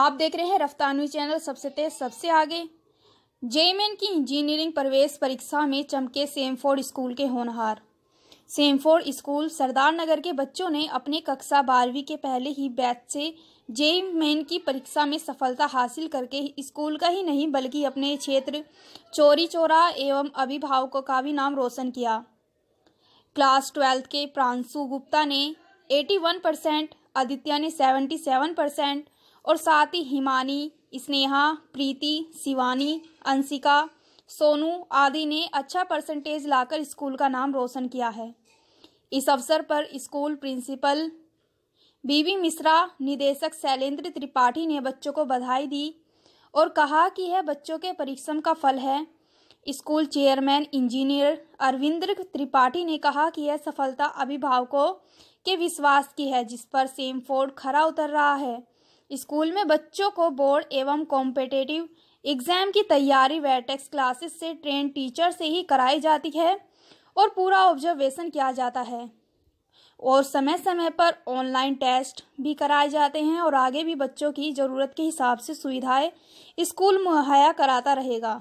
आप देख रहे हैं न्यूज चैनल सबसे तेज सबसे आगे जेएमएन की इंजीनियरिंग प्रवेश परीक्षा में चमके सेमफोर्ड स्कूल के होनहार सेमफोर्ड स्कूल सरदार नगर के बच्चों ने अपने कक्षा बारहवीं के पहले ही बैच से जेई मेन की परीक्षा में सफलता हासिल करके स्कूल का ही नहीं बल्कि अपने क्षेत्र चोरी चोरा एवं अभिभावकों का भी नाम रोशन किया क्लास ट्वेल्थ के प्रांशु गुप्ता ने 81 परसेंट आदित्य ने 77 परसेंट और साथ ही हिमानी स्नेहा प्रीति शिवानी अंशिका सोनू आदि ने अच्छा परसेंटेज लाकर स्कूल का नाम रोशन किया है इस अवसर पर स्कूल प्रिंसिपल बीवी मिश्रा निदेशक शैलेंद्र त्रिपाठी ने बच्चों को बधाई दी और कहा कि यह बच्चों के परिश्रम का फल है school chairman engineer Arvindra Tripathi ने कहा कि यह सफलता अभिभावकों के विश्वास की है जिस पर सेम फोर्ड खरा उतर रहा है स्कूल में बच्चों को बोर्ड एवं कॉम्पिटेटिव एग्जाम की तैयारी व टेक्स क्लासेस से ट्रेन टीचर से ही कराई जाती है और पूरा ऑब्जर्वेशन किया जाता है और समय समय पर ऑनलाइन टेस्ट भी कराए जाते हैं और आगे भी बच्चों की ज़रूरत के हिसाब से सुविधाएं स्कूल मुहैया कराता रहेगा